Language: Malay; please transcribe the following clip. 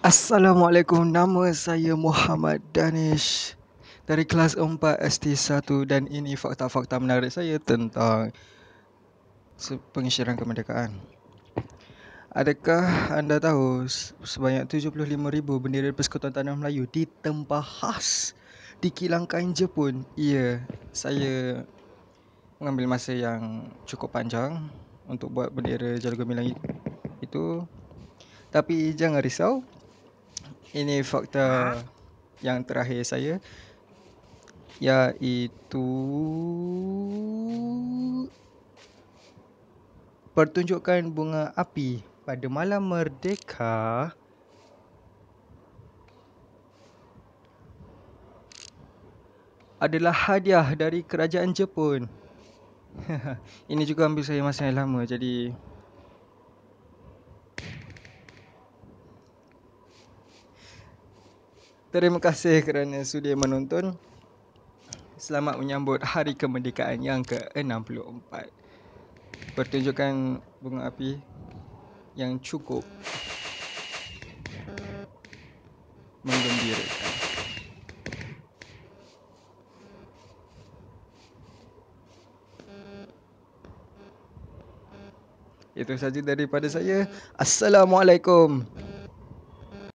Assalamualaikum, nama saya Muhammad Danish dari kelas 4 ST1 dan ini fakta-fakta menarik saya tentang pengisiran kemerdekaan. Adakah anda tahu sebanyak 75,000 bendera Persekutuan Tanah Melayu ditempa khas di kilang kain Jepun? Ya, saya mengambil masa yang cukup panjang untuk buat bendera Jalur Gemilang itu. Tapi jangan risau, ini fakta ha? yang terakhir saya iaitu pertunjukan bunga api pada malam merdeka adalah hadiah dari kerajaan Jepun. Ini juga ambil saya masa yang lama jadi Terima kasih kerana sudah menonton. Selamat menyambut Hari Kemerdekaan yang ke-64. Pertunjukan bunga api yang cukup menggembirakan. Itu saja daripada saya. Assalamualaikum.